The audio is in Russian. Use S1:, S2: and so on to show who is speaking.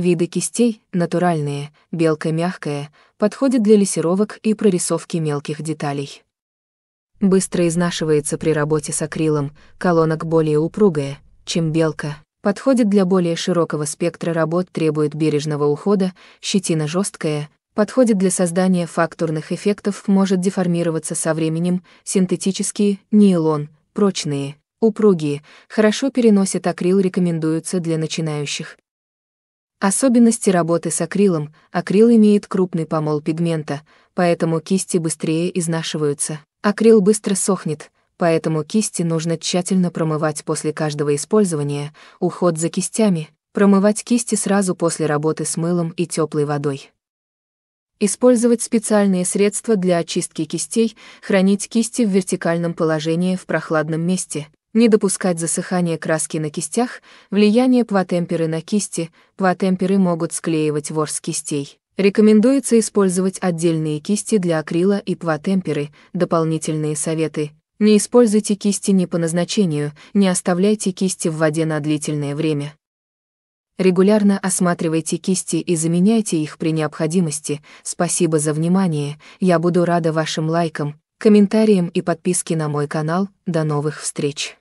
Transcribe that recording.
S1: Виды кистей натуральные, белка мягкая, подходит для лессировок и прорисовки мелких деталей. Быстро изнашивается при работе с акрилом, колонок более упругая, чем белка. Подходит для более широкого спектра работ, требует бережного ухода, щетина жесткая, подходит для создания фактурных эффектов, может деформироваться со временем, синтетические, нейлон, прочные, упругие, хорошо переносят акрил, рекомендуются для начинающих, Особенности работы с акрилом. Акрил имеет крупный помол пигмента, поэтому кисти быстрее изнашиваются. Акрил быстро сохнет, поэтому кисти нужно тщательно промывать после каждого использования, уход за кистями, промывать кисти сразу после работы с мылом и теплой водой. Использовать специальные средства для очистки кистей, хранить кисти в вертикальном положении в прохладном месте – не допускать засыхания краски на кистях, влияние платемперы на кисти, платемперы могут склеивать ворс кистей. Рекомендуется использовать отдельные кисти для акрила и платемперы, дополнительные советы. Не используйте кисти не по назначению, не оставляйте кисти в воде на длительное время. Регулярно осматривайте кисти и заменяйте их при необходимости. Спасибо за внимание, я буду рада вашим лайкам, комментариям и подписке на мой канал. До новых встреч!